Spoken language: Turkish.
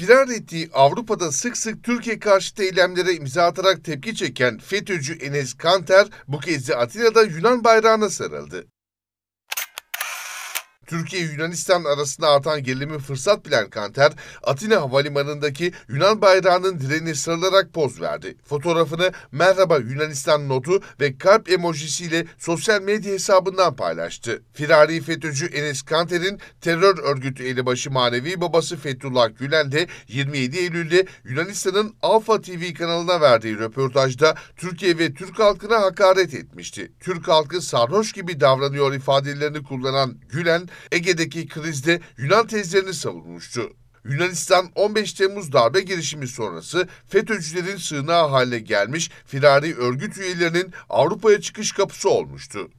firar ettiği Avrupa'da sık sık Türkiye karşıtı eylemlere imza atarak tepki çeken FETÖ'cü Enes Kanter bu kez de Atina'da Yunan bayrağına sarıldı. Türkiye Yunanistan arasında artan gerilimi fırsat bilen Kanter, Atina havalimanındaki Yunan bayrağının direğine sarılarak poz verdi. Fotoğrafını Merhaba Yunanistan notu ve kalp emojisiyle sosyal medya hesabından paylaştı. Firari FETÖ'cü Enes Kanter'in terör örgütü elebaşı manevi babası Fethullah Gülen de 27 Eylül'de Yunanistan'ın Alfa TV kanalına verdiği röportajda Türkiye ve Türk halkına hakaret etmişti. Türk halkı sarhoş gibi davranıyor ifadelerini kullanan Gülen, Ege'deki krizde Yunan tezlerini savunmuştu. Yunanistan 15 Temmuz darbe girişimi sonrası FETÖ'cülerin sığınağı haline gelmiş firari örgüt üyelerinin Avrupa'ya çıkış kapısı olmuştu.